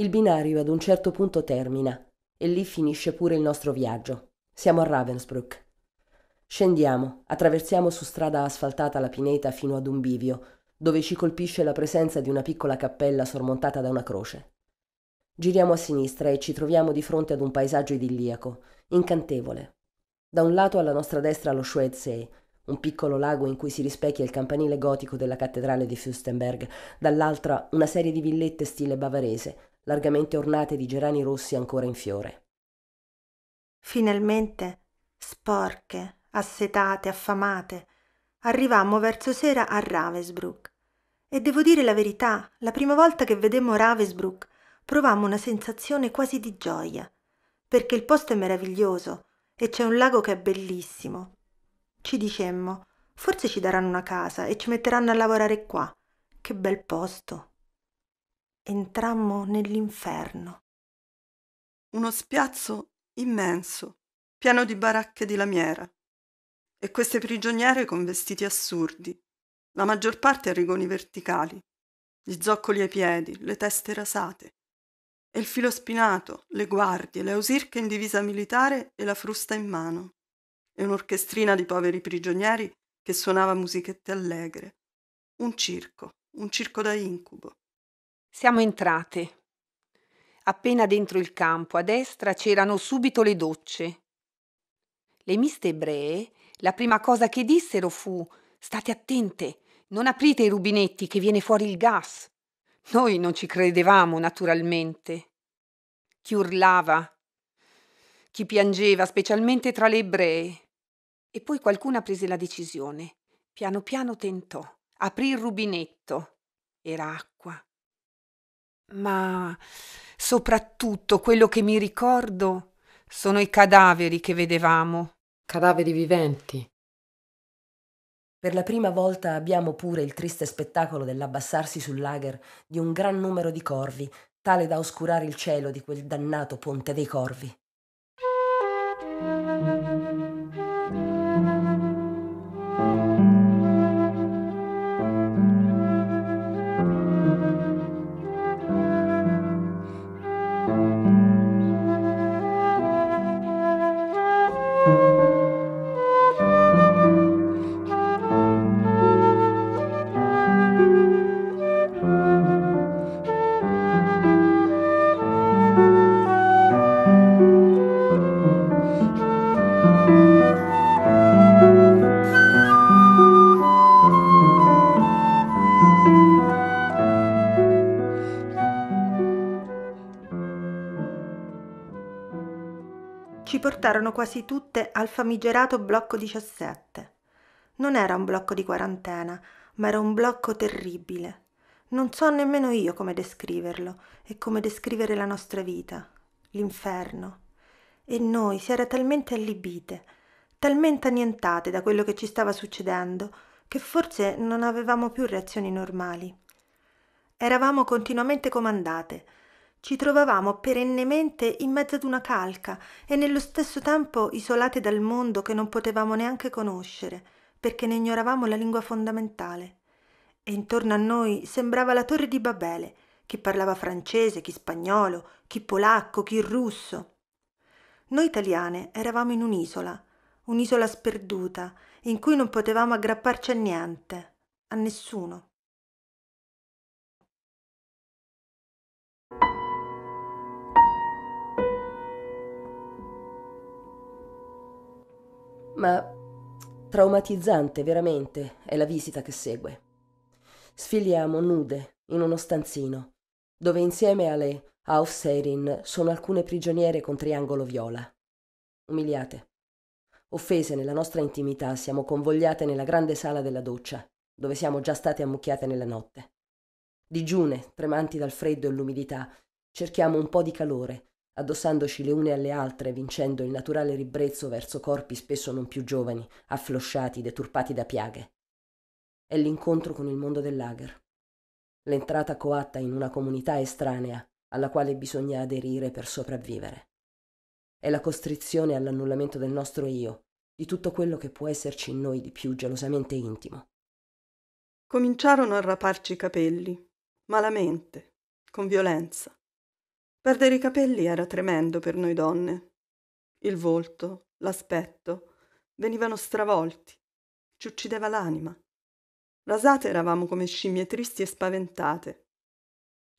Il binario ad un certo punto termina e lì finisce pure il nostro viaggio. Siamo a Ravensbrück. Scendiamo, attraversiamo su strada asfaltata la pineta fino ad un bivio, dove ci colpisce la presenza di una piccola cappella sormontata da una croce. Giriamo a sinistra e ci troviamo di fronte ad un paesaggio idilliaco, incantevole. Da un lato alla nostra destra lo Schwedsee, un piccolo lago in cui si rispecchia il campanile gotico della cattedrale di Fürstenberg, dall'altra una serie di villette stile bavarese, largamente ornate di gerani rossi ancora in fiore. Finalmente, sporche, assetate, affamate, arrivammo verso sera a Ravensbrück. E devo dire la verità, la prima volta che vedemmo Ravensbrück provammo una sensazione quasi di gioia, perché il posto è meraviglioso e c'è un lago che è bellissimo. Ci dicemmo, forse ci daranno una casa e ci metteranno a lavorare qua. Che bel posto! entrammo nell'inferno. Uno spiazzo immenso, pieno di baracche di lamiera. E queste prigioniere con vestiti assurdi, la maggior parte a rigoni verticali, gli zoccoli ai piedi, le teste rasate, e il filo spinato, le guardie, le ausirche in divisa militare e la frusta in mano, e un'orchestrina di poveri prigionieri che suonava musichette allegre. Un circo, un circo da incubo. Siamo entrate. Appena dentro il campo, a destra, c'erano subito le docce. Le miste ebree, la prima cosa che dissero fu State attente, non aprite i rubinetti che viene fuori il gas. Noi non ci credevamo, naturalmente. Chi urlava, chi piangeva, specialmente tra le ebree. E poi qualcuna prese la decisione. Piano piano tentò. Aprì il rubinetto. Era acqua ma soprattutto quello che mi ricordo sono i cadaveri che vedevamo. Cadaveri viventi. Per la prima volta abbiamo pure il triste spettacolo dell'abbassarsi sul lager di un gran numero di corvi, tale da oscurare il cielo di quel dannato ponte dei corvi. ci portarono quasi tutte al famigerato blocco 17. Non era un blocco di quarantena, ma era un blocco terribile. Non so nemmeno io come descriverlo e come descrivere la nostra vita. L'inferno e noi si era talmente allibite, talmente annientate da quello che ci stava succedendo, che forse non avevamo più reazioni normali. Eravamo continuamente comandate, ci trovavamo perennemente in mezzo ad una calca e nello stesso tempo isolate dal mondo che non potevamo neanche conoscere, perché ne ignoravamo la lingua fondamentale. E intorno a noi sembrava la torre di Babele, chi parlava francese, chi spagnolo, chi polacco, chi russo. Noi italiane eravamo in un'isola, un'isola sperduta, in cui non potevamo aggrapparci a niente, a nessuno. Ma traumatizzante veramente è la visita che segue. Sfiliamo nude in uno stanzino, dove insieme alle Auf Ofserin sono alcune prigioniere con triangolo viola. Umiliate. Offese nella nostra intimità, siamo convogliate nella grande sala della doccia, dove siamo già state ammucchiate nella notte. Digiune, tremanti dal freddo e l'umidità, cerchiamo un po' di calore, addossandoci le une alle altre, vincendo il naturale ribrezzo verso corpi spesso non più giovani, afflosciati, deturpati da piaghe. È l'incontro con il mondo dell'Ager. L'entrata coatta in una comunità estranea, alla quale bisogna aderire per sopravvivere. È la costrizione all'annullamento del nostro io, di tutto quello che può esserci in noi di più gelosamente intimo. Cominciarono a raparci i capelli, malamente, con violenza. Perdere i capelli era tremendo per noi donne. Il volto, l'aspetto, venivano stravolti, ci uccideva l'anima. Rasate eravamo come scimmie tristi e spaventate.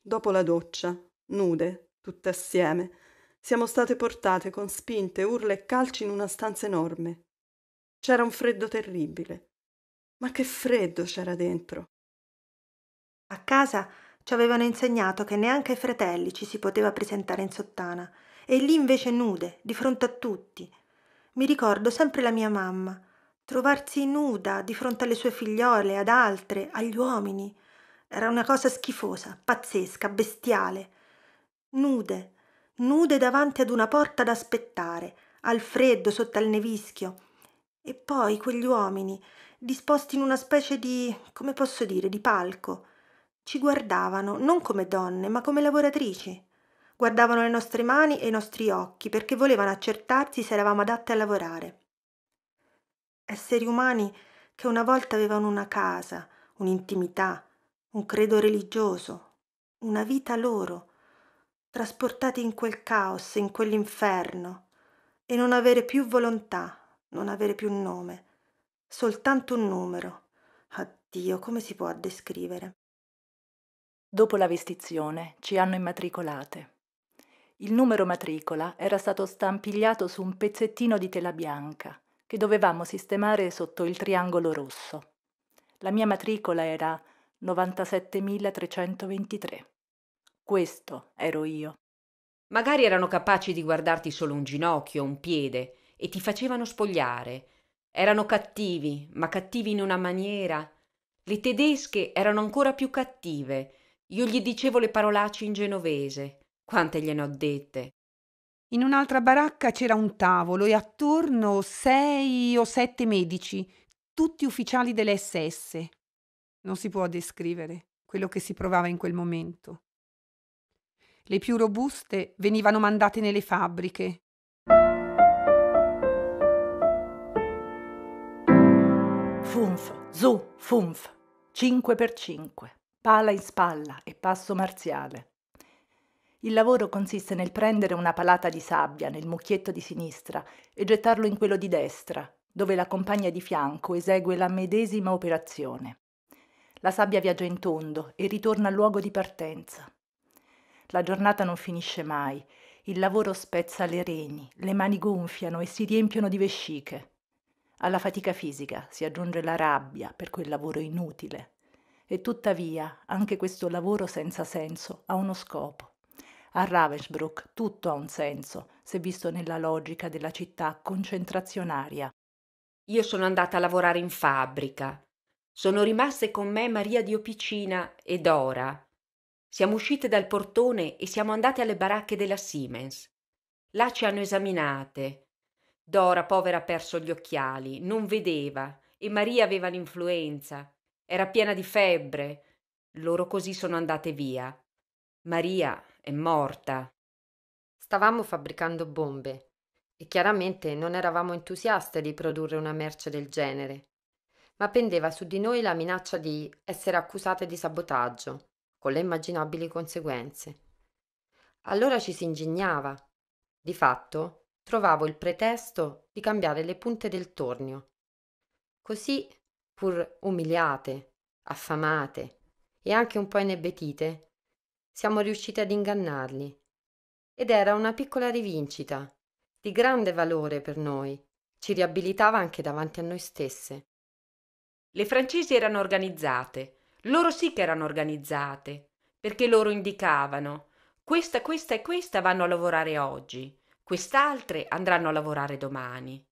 Dopo la doccia nude, tutte assieme, siamo state portate con spinte, urla e calci in una stanza enorme. C'era un freddo terribile. Ma che freddo c'era dentro! A casa ci avevano insegnato che neanche ai fratelli ci si poteva presentare in sottana, e lì invece nude, di fronte a tutti. Mi ricordo sempre la mia mamma, trovarsi nuda di fronte alle sue figliole, ad altre, agli uomini. Era una cosa schifosa, pazzesca, bestiale nude nude davanti ad una porta da aspettare al freddo sotto al nevischio e poi quegli uomini disposti in una specie di come posso dire di palco ci guardavano non come donne ma come lavoratrici guardavano le nostre mani e i nostri occhi perché volevano accertarsi se eravamo adatte a lavorare esseri umani che una volta avevano una casa un'intimità un credo religioso una vita loro trasportati in quel caos, in quell'inferno, e non avere più volontà, non avere più nome, soltanto un numero. Addio, come si può descrivere? Dopo la vestizione ci hanno immatricolate. Il numero matricola era stato stampigliato su un pezzettino di tela bianca che dovevamo sistemare sotto il triangolo rosso. La mia matricola era 97323. Questo ero io. Magari erano capaci di guardarti solo un ginocchio, un piede, e ti facevano spogliare. Erano cattivi, ma cattivi in una maniera. Le tedesche erano ancora più cattive. Io gli dicevo le parolacce in genovese. Quante gliene ho dette. In un'altra baracca c'era un tavolo e attorno sei o sette medici, tutti ufficiali delle SS. Non si può descrivere quello che si provava in quel momento le più robuste venivano mandate nelle fabbriche. Funf, zu, funf, 5 per 5, pala in spalla e passo marziale. Il lavoro consiste nel prendere una palata di sabbia nel mucchietto di sinistra e gettarlo in quello di destra, dove la compagna di fianco esegue la medesima operazione. La sabbia viaggia in tondo e ritorna al luogo di partenza. La giornata non finisce mai. Il lavoro spezza le reni, le mani gonfiano e si riempiono di vesciche. Alla fatica fisica si aggiunge la rabbia per quel lavoro inutile. E tuttavia anche questo lavoro senza senso ha uno scopo. A Ravensbrück tutto ha un senso, se visto nella logica della città concentrazionaria. Io sono andata a lavorare in fabbrica. Sono rimaste con me Maria Diopicina e Dora, siamo uscite dal portone e siamo andate alle baracche della Siemens. Là ci hanno esaminate. Dora, povera, ha perso gli occhiali, non vedeva e Maria aveva l'influenza. Era piena di febbre. Loro così sono andate via. Maria è morta. Stavamo fabbricando bombe e chiaramente non eravamo entusiaste di produrre una merce del genere, ma pendeva su di noi la minaccia di essere accusate di sabotaggio con le immaginabili conseguenze. Allora ci si ingegnava. Di fatto, trovavo il pretesto di cambiare le punte del tornio. Così, pur umiliate, affamate e anche un po' inebetite, siamo riuscite ad ingannarli. Ed era una piccola rivincita, di grande valore per noi, ci riabilitava anche davanti a noi stesse. Le francesi erano organizzate, loro sì che erano organizzate, perché loro indicavano questa, questa e questa vanno a lavorare oggi, quest'altre andranno a lavorare domani.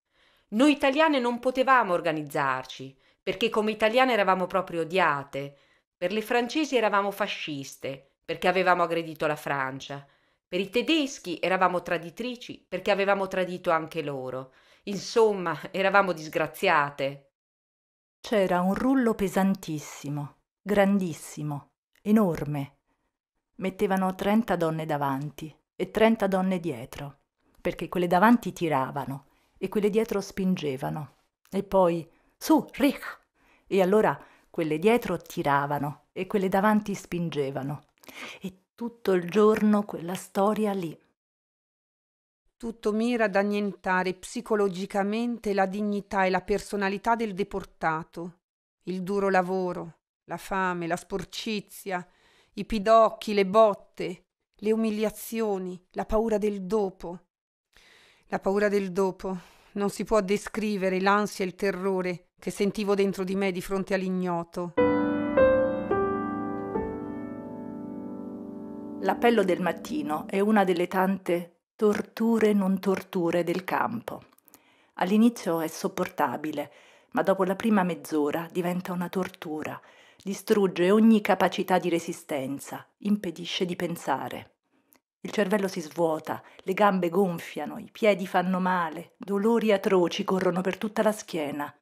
Noi italiane non potevamo organizzarci, perché come italiane eravamo proprio odiate, per le francesi eravamo fasciste, perché avevamo aggredito la Francia, per i tedeschi eravamo traditrici, perché avevamo tradito anche loro. Insomma, eravamo disgraziate. C'era un rullo pesantissimo grandissimo, enorme. Mettevano 30 donne davanti e 30 donne dietro, perché quelle davanti tiravano e quelle dietro spingevano. E poi su, rich! E allora quelle dietro tiravano e quelle davanti spingevano. E tutto il giorno quella storia lì. Tutto mira ad annientare psicologicamente la dignità e la personalità del deportato, il duro lavoro, la fame, la sporcizia, i pidocchi, le botte, le umiliazioni, la paura del dopo. La paura del dopo. Non si può descrivere l'ansia e il terrore che sentivo dentro di me di fronte all'ignoto. L'appello del mattino è una delle tante torture non torture del campo. All'inizio è sopportabile, ma dopo la prima mezz'ora diventa una tortura distrugge ogni capacità di resistenza, impedisce di pensare. Il cervello si svuota, le gambe gonfiano, i piedi fanno male, dolori atroci corrono per tutta la schiena.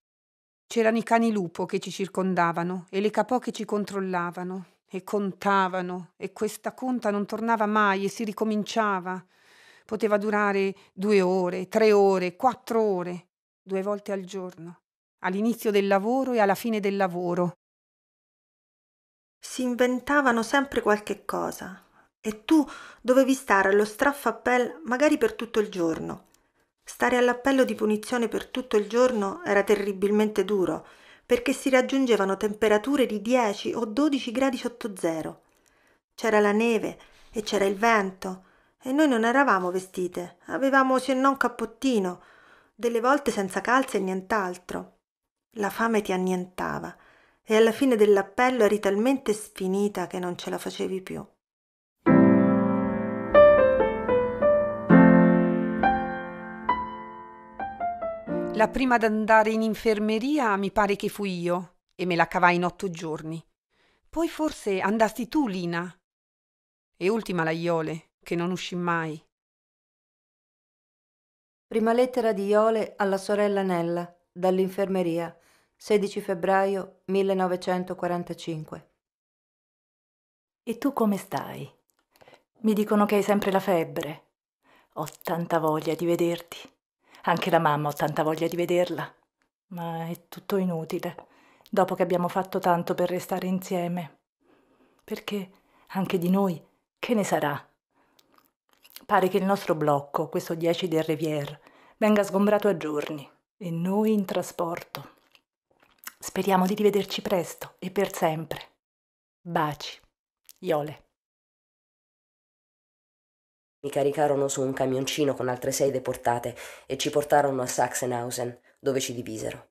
C'erano i cani lupo che ci circondavano e le capò che ci controllavano e contavano e questa conta non tornava mai e si ricominciava. Poteva durare due ore, tre ore, quattro ore, due volte al giorno, all'inizio del lavoro e alla fine del lavoro, si inventavano sempre qualche cosa e tu dovevi stare allo straffappello magari per tutto il giorno. Stare all'appello di punizione per tutto il giorno era terribilmente duro, perché si raggiungevano temperature di 10 o 12 gradi sotto zero. C'era la neve e c'era il vento, e noi non eravamo vestite, avevamo se non cappottino, delle volte senza calze e nient'altro. La fame ti annientava e alla fine dell'appello eri talmente sfinita che non ce la facevi più. La prima ad andare in infermeria mi pare che fui io e me la cavai in otto giorni. Poi forse andasti tu, Lina. E ultima la Iole, che non uscì mai. Prima lettera di Iole alla sorella Nella, dall'infermeria, 16 febbraio 1945. E tu come stai? Mi dicono che hai sempre la febbre. Ho tanta voglia di vederti. Anche la mamma ho tanta voglia di vederla. Ma è tutto inutile, dopo che abbiamo fatto tanto per restare insieme. Perché anche di noi, che ne sarà? Pare che il nostro blocco, questo 10 del Rivière, venga sgombrato a giorni e noi in trasporto. Speriamo di rivederci presto e per sempre. Baci. Iole. Mi caricarono su un camioncino con altre sei deportate e ci portarono a Sachsenhausen, dove ci divisero.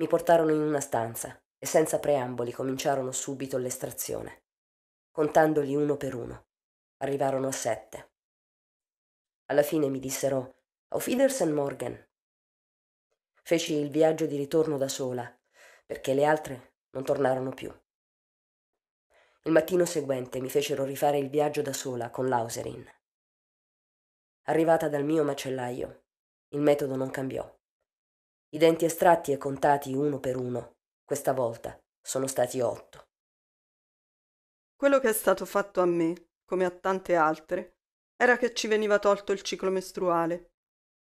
Mi portarono in una stanza e senza preamboli cominciarono subito l'estrazione, contandoli uno per uno. Arrivarono a sette. Alla fine mi dissero Auf Wiedersehen Morgen. Feci il viaggio di ritorno da sola perché le altre non tornarono più. Il mattino seguente mi fecero rifare il viaggio da sola con l'Auserin. Arrivata dal mio macellaio, il metodo non cambiò. I denti estratti e contati uno per uno, questa volta sono stati otto. Quello che è stato fatto a me, come a tante altre, era che ci veniva tolto il ciclo mestruale.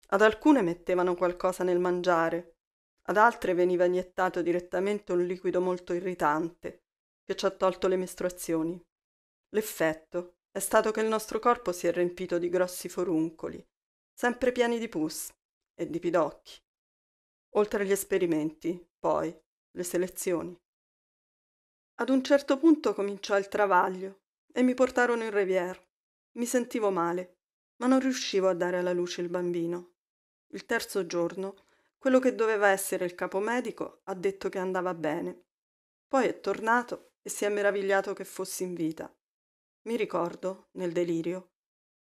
Ad alcune mettevano qualcosa nel mangiare, ad altre veniva iniettato direttamente un liquido molto irritante, che ci ha tolto le mestruazioni. L'effetto è stato che il nostro corpo si è riempito di grossi foruncoli, sempre pieni di pus e di pidocchi. Oltre agli esperimenti, poi, le selezioni. Ad un certo punto cominciò il travaglio e mi portarono in revier. Mi sentivo male, ma non riuscivo a dare alla luce il bambino. Il terzo giorno quello che doveva essere il capo medico ha detto che andava bene. Poi è tornato e si è meravigliato che fossi in vita. Mi ricordo, nel delirio,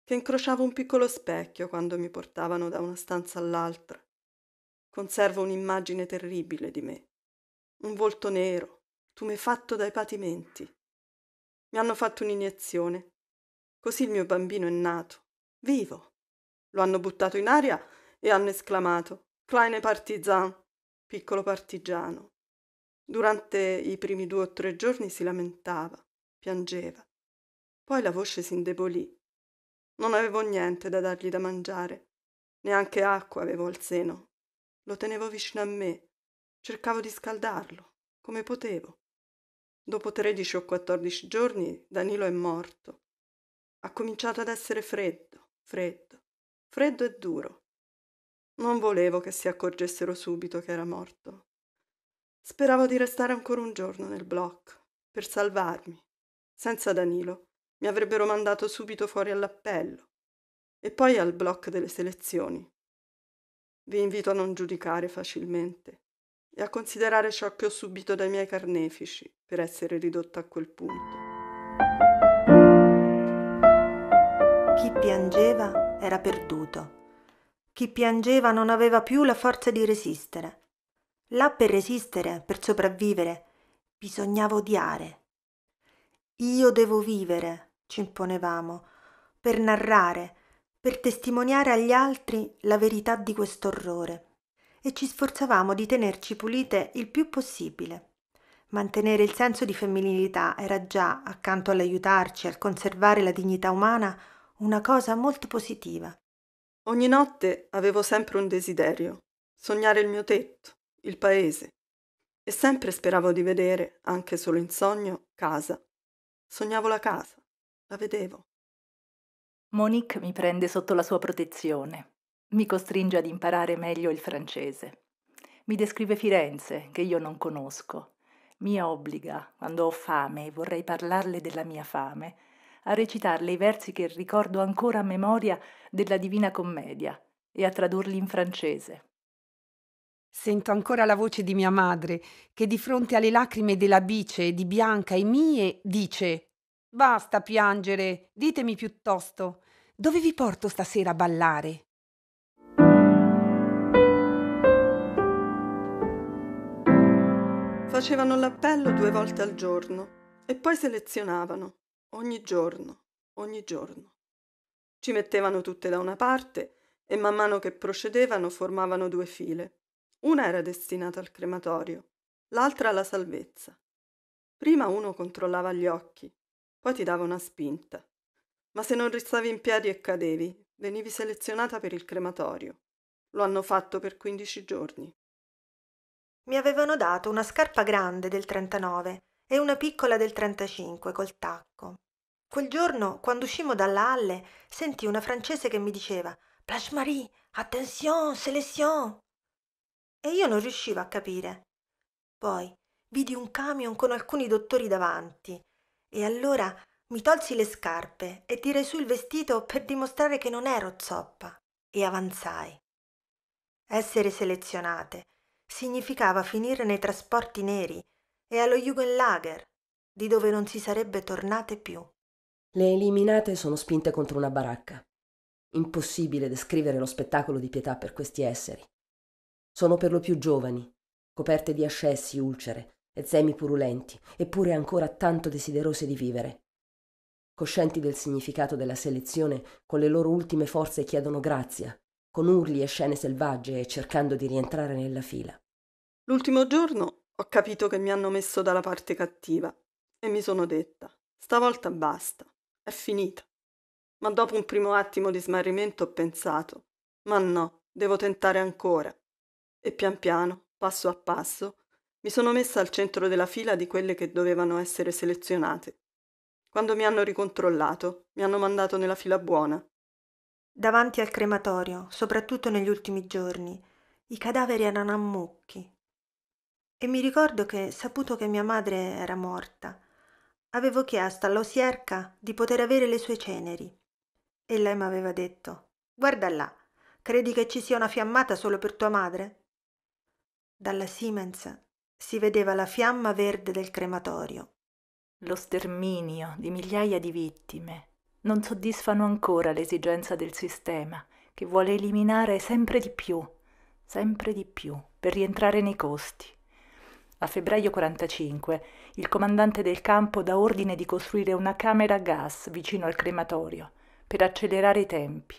che incrociavo un piccolo specchio quando mi portavano da una stanza all'altra. Conservo un'immagine terribile di me. Un volto nero, tumefatto dai patimenti. Mi hanno fatto un'iniezione. Così il mio bambino è nato, vivo. Lo hanno buttato in aria e hanno esclamato Kleine Partisan, piccolo partigiano. Durante i primi due o tre giorni si lamentava, piangeva. Poi la voce si indebolì. Non avevo niente da dargli da mangiare, neanche acqua avevo al seno. Lo tenevo vicino a me, cercavo di scaldarlo, come potevo. Dopo tredici o quattordici giorni Danilo è morto. Ha cominciato ad essere freddo, freddo, freddo e duro. Non volevo che si accorgessero subito che era morto. Speravo di restare ancora un giorno nel blocco, per salvarmi. Senza Danilo mi avrebbero mandato subito fuori all'appello e poi al blocco delle selezioni. Vi invito a non giudicare facilmente e a considerare ciò che ho subito dai miei carnefici per essere ridotta a quel punto. Chi piangeva era perduto chi piangeva non aveva più la forza di resistere. Là per resistere, per sopravvivere, bisognava odiare. Io devo vivere, ci imponevamo, per narrare, per testimoniare agli altri la verità di quest'orrore e ci sforzavamo di tenerci pulite il più possibile. Mantenere il senso di femminilità era già, accanto all'aiutarci a conservare la dignità umana, una cosa molto positiva. Ogni notte avevo sempre un desiderio, sognare il mio tetto, il paese, e sempre speravo di vedere, anche solo in sogno, casa. Sognavo la casa, la vedevo. Monique mi prende sotto la sua protezione, mi costringe ad imparare meglio il francese. Mi descrive Firenze, che io non conosco. Mi obbliga, quando ho fame e vorrei parlarle della mia fame, a recitarle i versi che ricordo ancora a memoria della Divina Commedia e a tradurli in francese. Sento ancora la voce di mia madre, che di fronte alle lacrime della bice, di Bianca e mie, dice Basta piangere, ditemi piuttosto, dove vi porto stasera a ballare? Facevano l'appello due volte al giorno e poi selezionavano ogni giorno, ogni giorno. Ci mettevano tutte da una parte e man mano che procedevano formavano due file. Una era destinata al crematorio, l'altra alla salvezza. Prima uno controllava gli occhi, poi ti dava una spinta. Ma se non rizzavi in piedi e cadevi, venivi selezionata per il crematorio. Lo hanno fatto per 15 giorni. Mi avevano dato una scarpa grande del 39 e una piccola del 35 col tacco. Quel giorno, quando uscimmo dalla halle, sentii una francese che mi diceva «Place Marie, attention, sélection!» E io non riuscivo a capire. Poi vidi un camion con alcuni dottori davanti e allora mi tolsi le scarpe e tirai su il vestito per dimostrare che non ero zoppa e avanzai. Essere selezionate significava finire nei trasporti neri e allo Jugendlager, di dove non si sarebbe tornate più. Le eliminate sono spinte contro una baracca. Impossibile descrivere lo spettacolo di pietà per questi esseri. Sono per lo più giovani, coperte di ascessi, ulcere e zemi purulenti, eppure ancora tanto desiderose di vivere. Coscienti del significato della selezione, con le loro ultime forze chiedono grazia, con urli e scene selvagge e cercando di rientrare nella fila. L'ultimo giorno ho capito che mi hanno messo dalla parte cattiva e mi sono detta, stavolta basta è finita. Ma dopo un primo attimo di smarrimento ho pensato, ma no, devo tentare ancora. E pian piano, passo a passo, mi sono messa al centro della fila di quelle che dovevano essere selezionate. Quando mi hanno ricontrollato, mi hanno mandato nella fila buona. Davanti al crematorio, soprattutto negli ultimi giorni, i cadaveri erano a mucchi. E mi ricordo che, saputo che mia madre era morta, Avevo chiesto all'osierca di poter avere le sue ceneri. E lei mi aveva detto: Guarda là, credi che ci sia una fiammata solo per tua madre? Dalla Siemens si vedeva la fiamma verde del crematorio. Lo sterminio di migliaia di vittime non soddisfano ancora l'esigenza del sistema che vuole eliminare sempre di più, sempre di più, per rientrare nei costi. A febbraio 1945 il comandante del campo dà ordine di costruire una camera a gas vicino al crematorio per accelerare i tempi.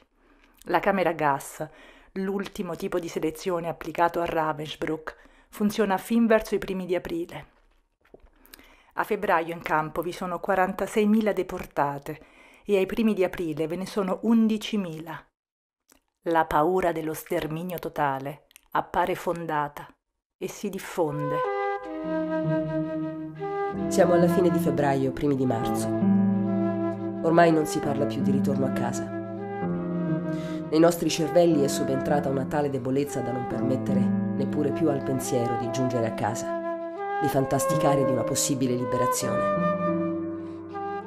La camera a gas, l'ultimo tipo di selezione applicato a Ravensbrück, funziona fin verso i primi di aprile. A febbraio in campo vi sono 46.000 deportate e ai primi di aprile ve ne sono 11.000. La paura dello sterminio totale appare fondata e si diffonde. Siamo alla fine di febbraio, primi di marzo. Ormai non si parla più di ritorno a casa. Nei nostri cervelli è subentrata una tale debolezza da non permettere neppure più al pensiero di giungere a casa, di fantasticare di una possibile liberazione.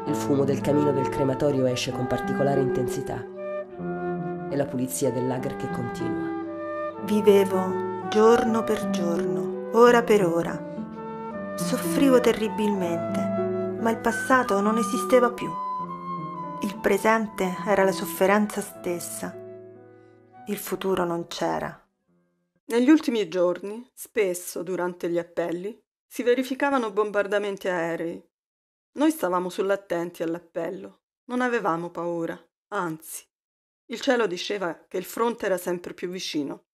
Il fumo del camino del crematorio esce con particolare intensità e la pulizia dell'agar che continua. Vivevo giorno per giorno, ora per ora soffrivo terribilmente, ma il passato non esisteva più. Il presente era la sofferenza stessa. Il futuro non c'era. Negli ultimi giorni, spesso durante gli appelli, si verificavano bombardamenti aerei. Noi stavamo sull'attenti all'appello. Non avevamo paura, anzi. Il cielo diceva che il fronte era sempre più vicino.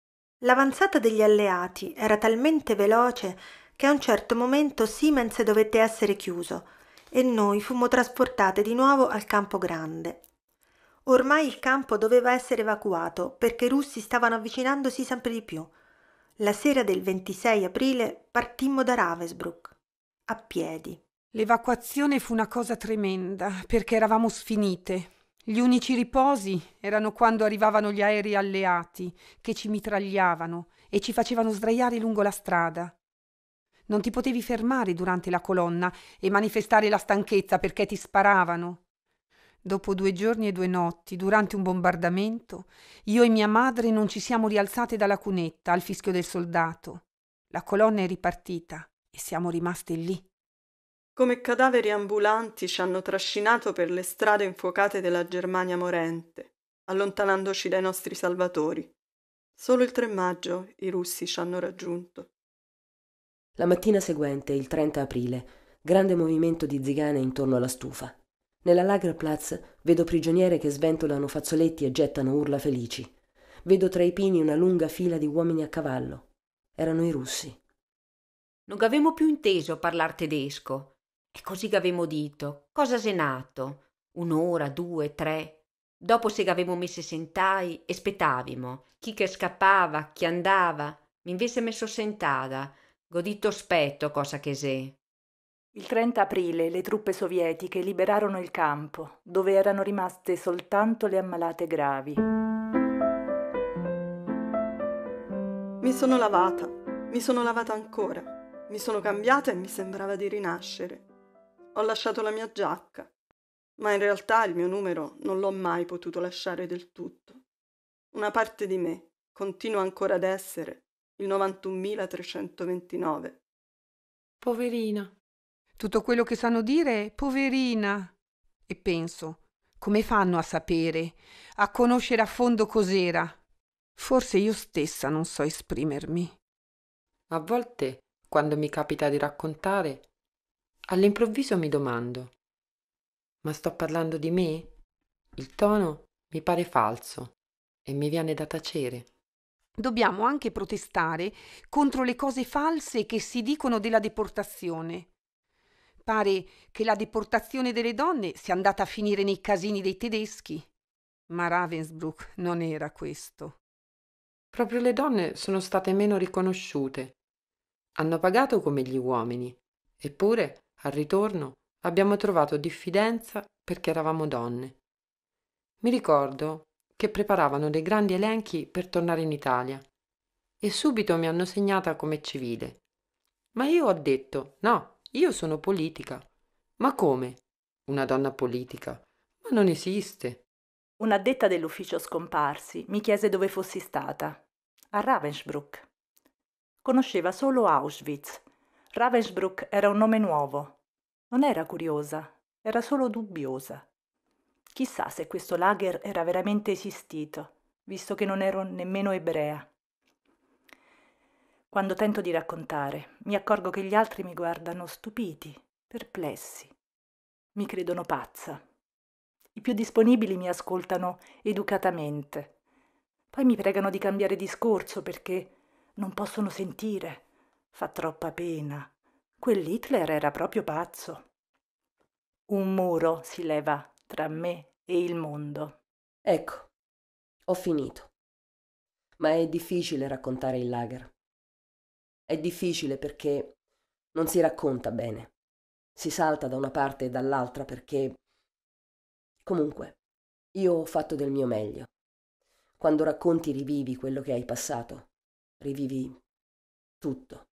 L'avanzata degli alleati era talmente veloce che a un certo momento Siemens dovette essere chiuso e noi fummo trasportate di nuovo al campo grande. Ormai il campo doveva essere evacuato perché i russi stavano avvicinandosi sempre di più. La sera del 26 aprile partimmo da Ravensbrück a piedi. L'evacuazione fu una cosa tremenda perché eravamo sfinite. Gli unici riposi erano quando arrivavano gli aerei alleati che ci mitragliavano e ci facevano sdraiare lungo la strada. Non ti potevi fermare durante la colonna e manifestare la stanchezza perché ti sparavano. Dopo due giorni e due notti, durante un bombardamento, io e mia madre non ci siamo rialzate dalla cunetta al fischio del soldato. La colonna è ripartita e siamo rimaste lì. Come cadaveri ambulanti ci hanno trascinato per le strade infuocate della Germania morente, allontanandoci dai nostri salvatori. Solo il 3 maggio i russi ci hanno raggiunto. La mattina seguente, il 30 aprile, grande movimento di zigane intorno alla stufa. Nella Lagerplatz vedo prigioniere che sventolano fazzoletti e gettano urla felici. Vedo tra i pini una lunga fila di uomini a cavallo. Erano i russi. Non avevamo più inteso parlar tedesco. E così avevamo dito, cosa se nato? Un'ora, due, tre. Dopo se avevamo messo sentai e spettavimo. Chi che scappava, chi andava, mi invece messo sentada Godito spetto cosa che se. Il 30 aprile le truppe sovietiche liberarono il campo, dove erano rimaste soltanto le ammalate gravi. Mi sono lavata, mi sono lavata ancora, mi sono cambiata e mi sembrava di rinascere. Ho lasciato la mia giacca, ma in realtà il mio numero non l'ho mai potuto lasciare del tutto. Una parte di me continua ancora ad essere il 91.329. Poverina. Tutto quello che sanno dire è poverina. E penso, come fanno a sapere, a conoscere a fondo cos'era? Forse io stessa non so esprimermi. A volte, quando mi capita di raccontare, all'improvviso mi domando, ma sto parlando di me? Il tono mi pare falso e mi viene da tacere dobbiamo anche protestare contro le cose false che si dicono della deportazione. Pare che la deportazione delle donne sia andata a finire nei casini dei tedeschi. Ma Ravensbrück non era questo. Proprio le donne sono state meno riconosciute. Hanno pagato come gli uomini, eppure al ritorno abbiamo trovato diffidenza perché eravamo donne. Mi ricordo che preparavano dei grandi elenchi per tornare in Italia e subito mi hanno segnata come civile. Ma io ho detto no, io sono politica. Ma come? Una donna politica? Ma non esiste. Un'addetta dell'ufficio scomparsi mi chiese dove fossi stata. A Ravensbrück. Conosceva solo Auschwitz. Ravensbrück era un nome nuovo. Non era curiosa, era solo dubbiosa. Chissà se questo lager era veramente esistito, visto che non ero nemmeno ebrea. Quando tento di raccontare, mi accorgo che gli altri mi guardano stupiti, perplessi. Mi credono pazza. I più disponibili mi ascoltano educatamente. Poi mi pregano di cambiare discorso perché non possono sentire. Fa troppa pena. Quell'Hitler era proprio pazzo. Un muro si leva tra me e il mondo. Ecco, ho finito. Ma è difficile raccontare il lager. È difficile perché non si racconta bene. Si salta da una parte e dall'altra perché... Comunque, io ho fatto del mio meglio. Quando racconti rivivi quello che hai passato, rivivi tutto.